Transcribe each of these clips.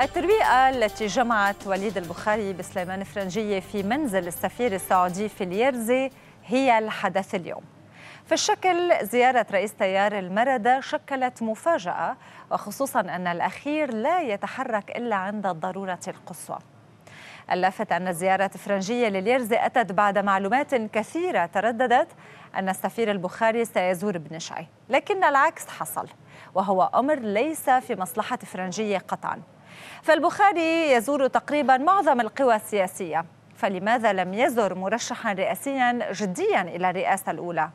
الترويقة التي جمعت وليد البخاري بسليمان فرنجية في منزل السفير السعودي في اليرزي هي الحدث اليوم في الشكل زيارة رئيس تيار المردة شكلت مفاجأة وخصوصا أن الأخير لا يتحرك إلا عند الضرورة القصوى اللافت أن زيارة فرنجية لليرزي أتت بعد معلومات كثيرة ترددت أن السفير البخاري سيزور شعي لكن العكس حصل وهو أمر ليس في مصلحة فرنجية قطعاً فالبخاري يزور تقريبا معظم القوى السياسية فلماذا لم يزر مرشحا رئاسيا جديا إلى الرئاسة الأولى؟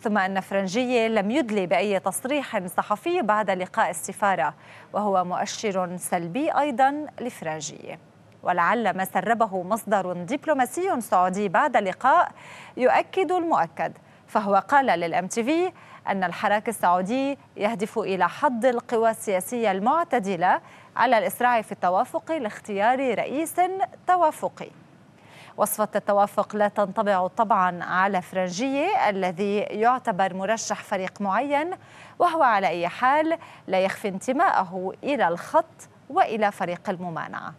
ثم أن فرنجية لم يدلي بأي تصريح صحفي بعد لقاء السفارة وهو مؤشر سلبي أيضا لفرنجية ولعل ما سربه مصدر دبلوماسي سعودي بعد اللقاء يؤكد المؤكد فهو قال للام تي في أن الحراك السعودي يهدف إلى حض القوى السياسية المعتدلة على الإسراع في التوافق لاختيار رئيس توافقي وصفة التوافق لا تنطبع طبعا على فرنجية الذي يعتبر مرشح فريق معين وهو على أي حال لا يخفي انتماءه إلى الخط وإلى فريق الممانعة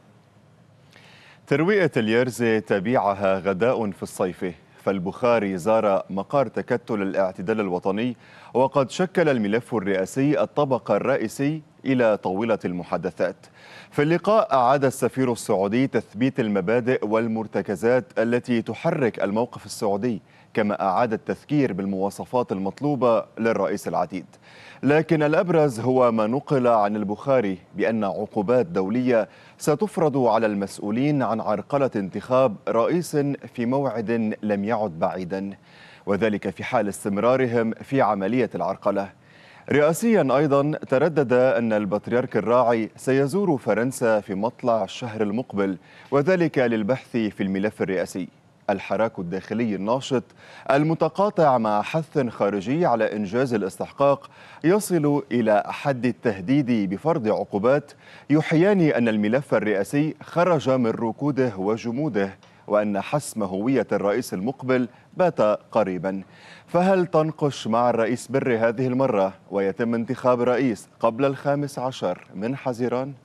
تروية اليرزة تبيعها غداء في الصيف فالبخاري زار مقر تكتل الاعتدال الوطني وقد شكل الملف الرئاسي الطبق الرئيسي إلى طاولة المحادثات في اللقاء أعاد السفير السعودي تثبيت المبادئ والمرتكزات التي تحرك الموقف السعودي كما أعاد التذكير بالمواصفات المطلوبة للرئيس العتيد لكن الأبرز هو ما نقل عن البخاري بأن عقوبات دولية ستفرض على المسؤولين عن عرقلة انتخاب رئيس في موعد لم يعد بعيدا وذلك في حال استمرارهم في عملية العرقلة رئاسيا أيضا تردد أن البطريرك الراعي سيزور فرنسا في مطلع الشهر المقبل وذلك للبحث في الملف الرئاسي الحراك الداخلي الناشط المتقاطع مع حث خارجي على إنجاز الاستحقاق يصل إلى حد التهديد بفرض عقوبات يحيان أن الملف الرئاسي خرج من ركوده وجموده وأن حسم هوية الرئيس المقبل بات قريبا فهل تنقش مع الرئيس بري هذه المرة ويتم انتخاب رئيس قبل الخامس عشر من حزيران؟